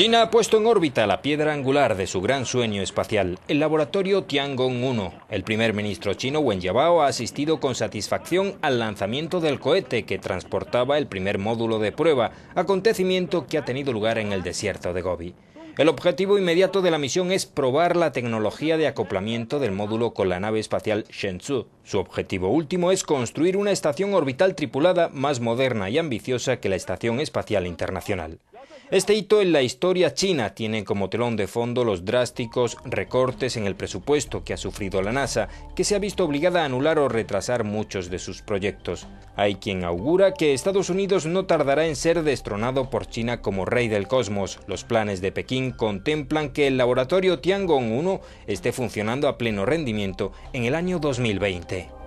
China ha puesto en órbita la piedra angular de su gran sueño espacial, el laboratorio Tiangong-1. El primer ministro chino Wen Jiabao ha asistido con satisfacción al lanzamiento del cohete que transportaba el primer módulo de prueba, acontecimiento que ha tenido lugar en el desierto de Gobi. El objetivo inmediato de la misión es probar la tecnología de acoplamiento del módulo con la nave espacial Shenzhou. Su objetivo último es construir una estación orbital tripulada más moderna y ambiciosa que la Estación Espacial Internacional. Este hito en la historia china tiene como telón de fondo los drásticos recortes en el presupuesto que ha sufrido la NASA, que se ha visto obligada a anular o retrasar muchos de sus proyectos. Hay quien augura que Estados Unidos no tardará en ser destronado por China como rey del cosmos. Los planes de Pekín contemplan que el laboratorio Tiangong 1 esté funcionando a pleno rendimiento en el año 2020.